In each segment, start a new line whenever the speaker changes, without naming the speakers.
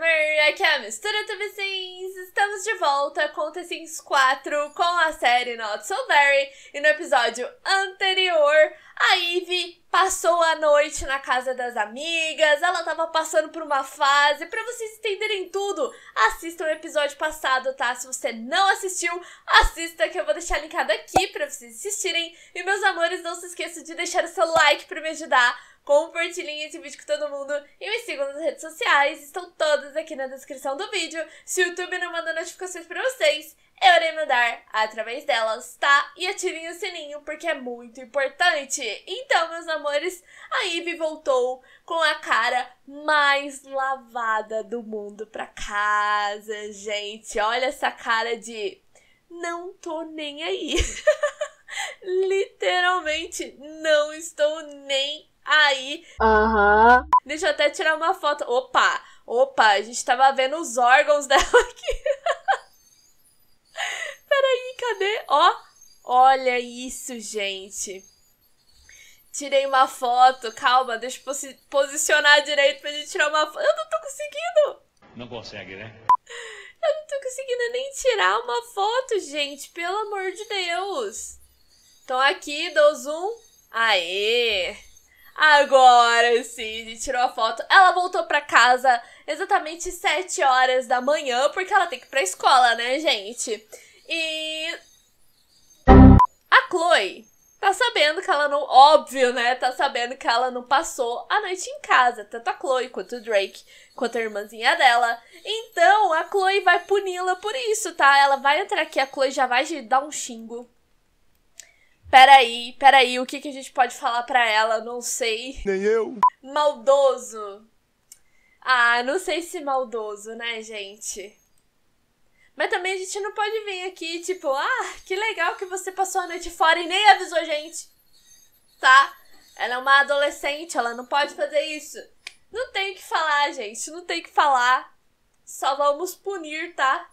bem, aqui é a mistura tudo sims? Estamos de volta com The Sims 4, com a série Not So Very, e no episódio anterior, a Eve passou a noite na casa das amigas, ela tava passando por uma fase, para vocês entenderem tudo, assista o episódio passado, tá? Se você não assistiu, assista que eu vou deixar linkado aqui para vocês assistirem, e meus amores, não se esqueça de deixar o seu like para me ajudar, compartilhem esse vídeo com todo mundo e me sigam nas redes sociais, estão todas aqui na descrição do vídeo. Se o YouTube não manda notificações para vocês, eu irei mandar através delas, tá? E ativem o sininho porque é muito importante. Então, meus amores, a Ivy voltou com a cara mais lavada do mundo pra casa, gente. Olha essa cara de não tô nem aí. Literalmente, não estou nem Aí. Aham. Uhum. Deixa eu até tirar uma foto. Opa! Opa, a gente tava vendo os órgãos dela aqui. Peraí, cadê? Ó, olha isso, gente. Tirei uma foto, calma, deixa eu posi posicionar direito pra gente tirar uma foto. Eu não tô conseguindo! Não consegue, né? Eu não tô conseguindo nem tirar uma foto, gente, pelo amor de Deus! Então aqui, dou zoom. Aê! Agora sim, tirou a foto. Ela voltou para casa exatamente 7 horas da manhã, porque ela tem que ir pra escola, né, gente? E. A Chloe tá sabendo que ela não. Óbvio, né? Tá sabendo que ela não passou a noite em casa. Tanto a Chloe quanto o Drake, quanto a irmãzinha dela. Então a Chloe vai puni-la por isso, tá? Ela vai entrar aqui, a Chloe já vai dar um xingo Peraí, peraí, o que, que a gente pode falar para ela? Não sei. Nem eu. Maldoso. Ah, não sei se maldoso, né, gente? Mas também a gente não pode vir aqui, tipo, ah, que legal que você passou a noite fora e nem avisou a gente. Tá? Ela é uma adolescente, ela não pode fazer isso. Não tem o que falar, gente, não tem o que falar. Só vamos punir, tá?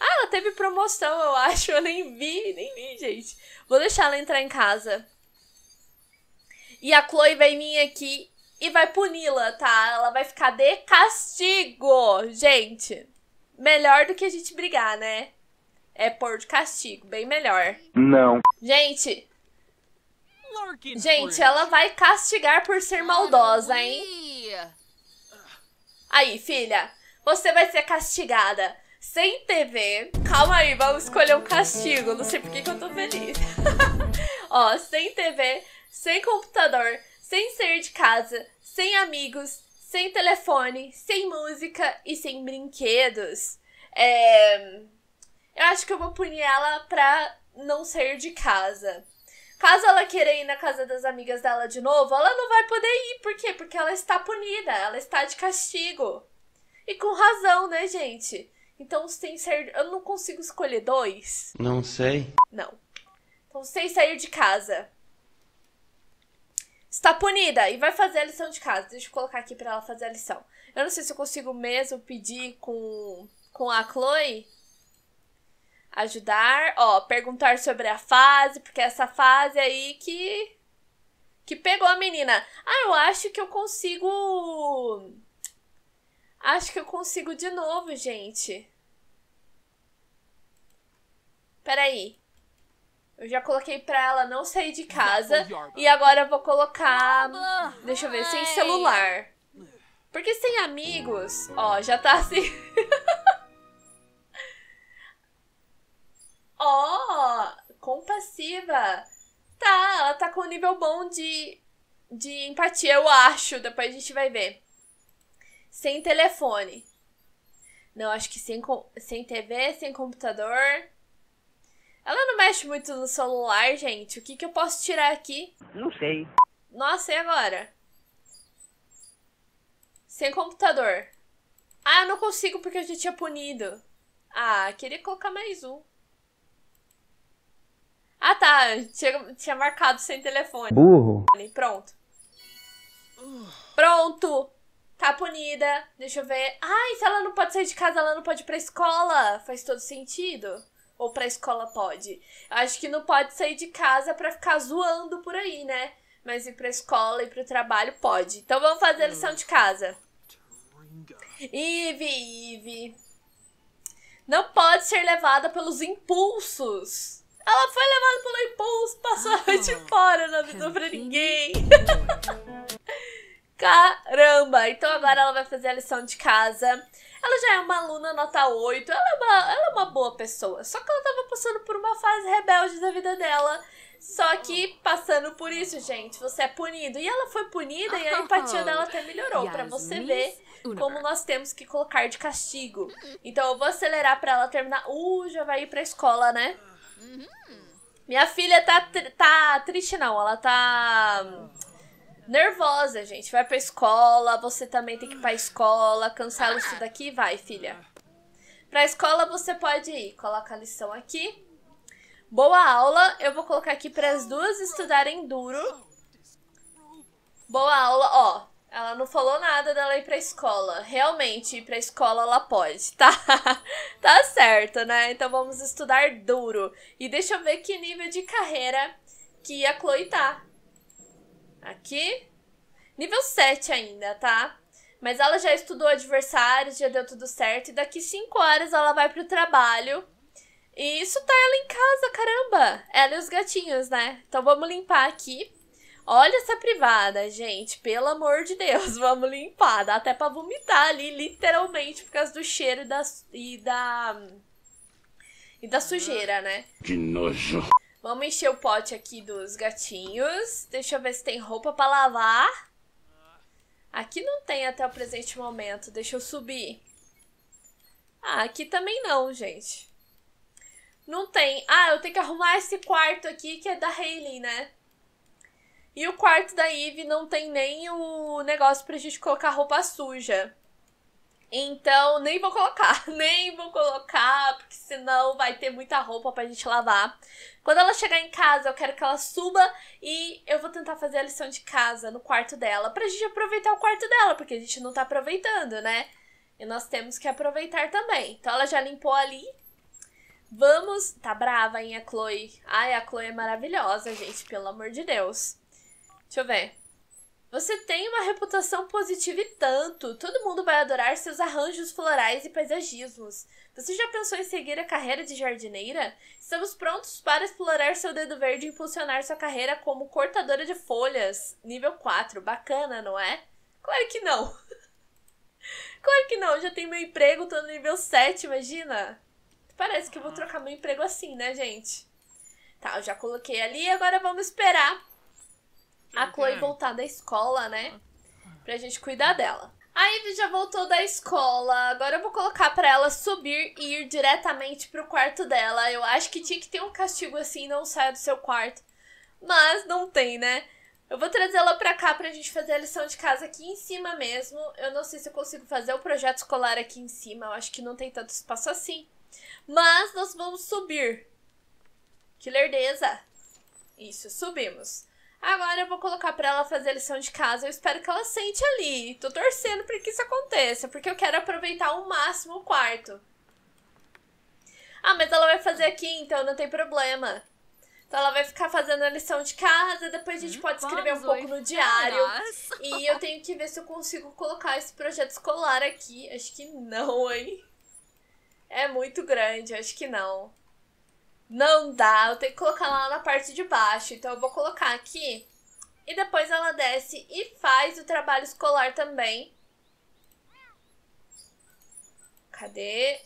Ah, ela teve promoção, eu acho. Eu nem vi, nem vi, gente. Vou deixar ela entrar em casa. E a Chloe vai vir aqui e vai puni-la, tá? Ela vai ficar de castigo, gente. Melhor do que a gente brigar, né? É pôr de castigo, bem melhor. Não. Gente. Gente, ela vai castigar por ser maldosa, hein? Aí, filha, você vai ser castigada sem TV. Calma aí, vamos escolher um castigo. Não sei por que, que eu tô feliz. Ó, sem TV, sem computador, sem sair de casa, sem amigos, sem telefone, sem música e sem brinquedos. É... Eu acho que eu vou punir ela pra não sair de casa. Caso ela queira ir na casa das amigas dela de novo, ela não vai poder ir. Por quê? Porque ela está punida, ela está de castigo. E com razão, né, gente? Então que sair. Eu não consigo escolher dois. Não sei. Não. Então sem sair de casa. Está punida e vai fazer a lição de casa. Deixa eu colocar aqui para ela fazer a lição. Eu não sei se eu consigo mesmo pedir com, com a Chloe. Ajudar, ó, perguntar sobre a fase, porque é essa fase aí que. que pegou a menina. Ah, eu acho que eu consigo Acho que eu consigo de novo, gente. Peraí. Eu já coloquei pra ela não sair de casa. E agora eu vou colocar... Deixa eu ver, sem celular. Porque sem amigos... Ó, já tá assim... Ó, oh, compassiva. Tá, ela tá com um nível bom de, de empatia, eu acho. Depois a gente vai ver sem telefone. Não, acho que sem, sem TV, sem computador. Ela não mexe muito no celular, gente. O que, que eu posso tirar aqui? Não sei. Nossa, e agora? Sem computador. Ah, eu não consigo porque eu já tinha punido. Ah, queria colocar mais um. Ah, tá. Tinha, tinha marcado sem telefone. Burro. Pronto. Pronto tá punida, deixa eu ver. Ai, se ela não pode sair de casa, ela não pode ir pra escola. Faz todo sentido. Ou pra escola pode. Acho que não pode sair de casa pra ficar zoando por aí, né? Mas ir pra escola e pro trabalho pode. Então vamos fazer a lição de casa. Eve, Eve. Não pode ser levada pelos impulsos. Ela foi levada pelo impulso, passou a noite ah, fora, não avisou pra ninguém. Caramba! Então agora ela vai fazer a lição de casa. Ela já é uma aluna nota 8, ela é uma, ela é uma boa pessoa. Só que ela tava passando por uma fase rebelde da vida dela. Só que passando por isso, gente, você é punido. E ela foi punida e a empatia dela até melhorou para você ver como nós temos que colocar de castigo. Então eu vou acelerar para ela terminar. Uh, já vai ir pra escola, né? Uhum. Minha filha tá, tá triste, não. Ela tá nervosa, gente. Vai pra escola, você também tem que ir pra escola, cancela isso daqui e vai, filha. Pra escola você pode ir, coloca a lição aqui. Boa aula, eu vou colocar aqui para as duas estudarem duro. Boa aula, ó. Ela não falou nada dela ir pra escola. Realmente, ir pra escola ela pode, tá? tá certo, né? Então vamos estudar duro. E deixa eu ver que nível de carreira que a Chloe tá. Aqui, nível 7 ainda, tá? Mas ela já estudou adversários, já deu tudo certo. E daqui 5 horas ela vai pro trabalho. E isso tá ela em casa, caramba! Ela e os gatinhos, né? Então vamos limpar aqui. Olha essa privada, gente. Pelo amor de Deus, vamos limpar. Dá até pra vomitar ali, literalmente, por causa do cheiro e da. E da, e ah. da sujeira, né? Que nojo. Vamos encher o pote aqui dos gatinhos. Deixa eu ver se tem roupa pra lavar. Aqui não tem até o presente momento. Deixa eu subir. Ah, aqui também não, gente. Não tem. Ah, eu tenho que arrumar esse quarto aqui que é da Hayley, né? E o quarto da Eve não tem nem o negócio pra gente colocar roupa suja. Então, nem vou colocar, nem vou colocar, porque senão vai ter muita roupa pra gente lavar. Quando ela chegar em casa, eu quero que ela suba e eu vou tentar fazer a lição de casa no quarto dela, pra gente aproveitar o quarto dela, porque a gente não tá aproveitando, né? E nós temos que aproveitar também. Então, ela já limpou ali. Vamos. Tá brava, hein, a Chloe? Ai, a Chloe é maravilhosa, gente, pelo amor de Deus. Deixa eu ver. Você tem uma reputação positiva e tanto. Todo mundo vai adorar seus arranjos florais e paisagismos. Você já pensou em seguir a carreira de jardineira? Estamos prontos para explorar seu dedo verde e impulsionar sua carreira como cortadora de folhas. Nível 4. Bacana, não é? Claro que não. claro que não. Já tenho meu emprego, tô no nível 7, imagina. Parece que eu vou ah. trocar meu emprego assim, né, gente? Tá, eu já coloquei ali, agora vamos esperar a Chloe voltar da escola, né? Pra gente cuidar dela. A Ivy já voltou da escola. Agora eu vou colocar para ela subir e ir diretamente pro quarto dela. Eu acho que tinha que ter um castigo assim, não saia do seu quarto. Mas não tem, né? Eu vou trazê-la pra cá pra gente fazer a lição de casa aqui em cima mesmo. Eu não sei se eu consigo fazer o projeto escolar aqui em cima. Eu acho que não tem tanto espaço assim. Mas nós vamos subir. Que lerdeza! Isso, subimos. Agora eu vou colocar para ela fazer a lição de casa. Eu espero que ela sente ali. Tô torcendo para que isso aconteça, porque eu quero aproveitar ao máximo o quarto. Ah, mas ela vai fazer aqui, então não tem problema. Então ela vai ficar fazendo a lição de casa, depois a gente pode hum, escrever Vamos um pouco no diário. Nossa. E eu tenho que ver se eu consigo colocar esse projeto escolar aqui. Acho que não, hein? É muito grande, acho que não. Não dá, eu tenho que colocar lá na parte de baixo. Então eu vou colocar aqui. E depois ela desce e faz o trabalho escolar também. Cadê?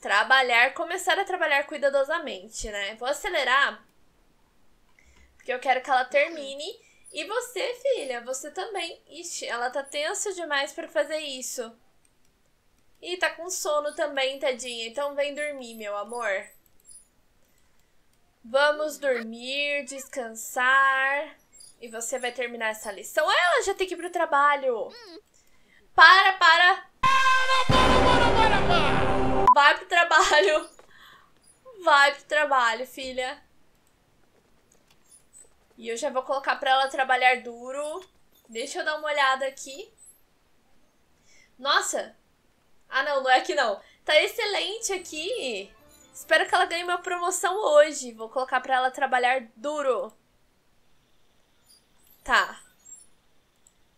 Trabalhar, começar a trabalhar cuidadosamente, né? Vou acelerar. Porque eu quero que ela termine. E você, filha, você também. Ixi, ela tá tensa demais para fazer isso. E tá com sono também, tadinha. Então vem dormir, meu amor. Vamos dormir, descansar. E você vai terminar essa lição. Ela já tem que ir pro trabalho. Para, para. Para, para, para, para. Vai pro trabalho. Vai pro trabalho, filha. E eu já vou colocar pra ela trabalhar duro. Deixa eu dar uma olhada aqui. Nossa. Ah, não, não é aqui não. Tá excelente aqui. Espero que ela ganhe uma promoção hoje. Vou colocar pra ela trabalhar duro. Tá.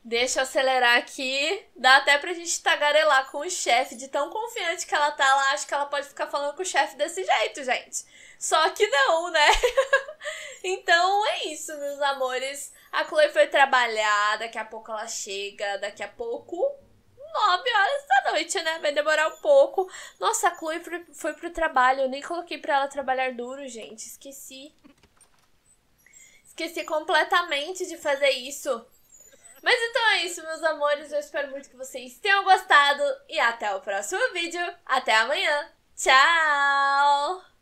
Deixa eu acelerar aqui. Dá até pra gente tagarelar com o chefe de tão confiante que ela tá. Lá acho que ela pode ficar falando com o chefe desse jeito, gente. Só que não, né? então é isso, meus amores. A Chloe foi trabalhar. Daqui a pouco ela chega. Daqui a pouco 9 horas da noite, né? Vai demorar um pouco. Nossa, a Chloe foi pro trabalho. Eu nem coloquei pra ela trabalhar duro, gente. Esqueci. Esqueci completamente de fazer isso. Mas então é isso, meus amores. Eu espero muito que vocês tenham gostado. E até o próximo vídeo. Até amanhã. Tchau!